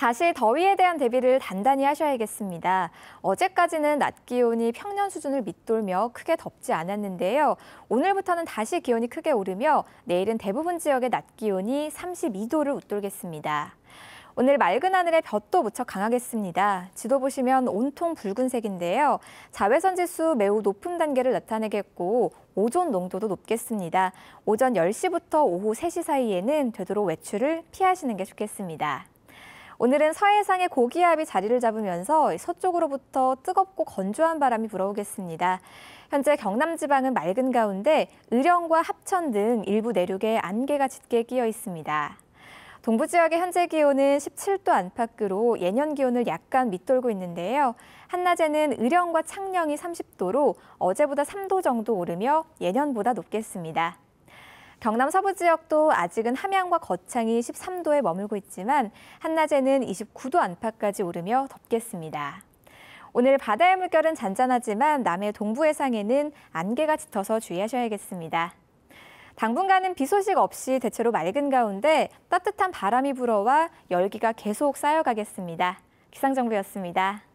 다시 더위에 대한 대비를 단단히 하셔야겠습니다. 어제까지는 낮 기온이 평년 수준을 밑돌며 크게 덥지 않았는데요. 오늘부터는 다시 기온이 크게 오르며 내일은 대부분 지역의 낮 기온이 32도를 웃돌겠습니다. 오늘 맑은 하늘에 볕도 무척 강하겠습니다. 지도 보시면 온통 붉은색인데요. 자외선 지수 매우 높은 단계를 나타내겠고 오존 농도도 높겠습니다. 오전 10시부터 오후 3시 사이에는 되도록 외출을 피하시는 게 좋겠습니다. 오늘은 서해상의 고기압이 자리를 잡으면서 서쪽으로부터 뜨겁고 건조한 바람이 불어오겠습니다. 현재 경남 지방은 맑은 가운데 의령과 합천 등 일부 내륙에 안개가 짙게 끼어 있습니다. 동부 지역의 현재 기온은 17도 안팎으로 예년 기온을 약간 밑돌고 있는데요. 한낮에는 의령과 창녕이 30도로 어제보다 3도 정도 오르며 예년보다 높겠습니다. 경남 서부 지역도 아직은 함양과 거창이 13도에 머물고 있지만 한낮에는 29도 안팎까지 오르며 덥겠습니다. 오늘 바다의 물결은 잔잔하지만 남해 동부 해상에는 안개가 짙어서 주의하셔야겠습니다. 당분간은 비 소식 없이 대체로 맑은 가운데 따뜻한 바람이 불어와 열기가 계속 쌓여가겠습니다. 기상정보였습니다.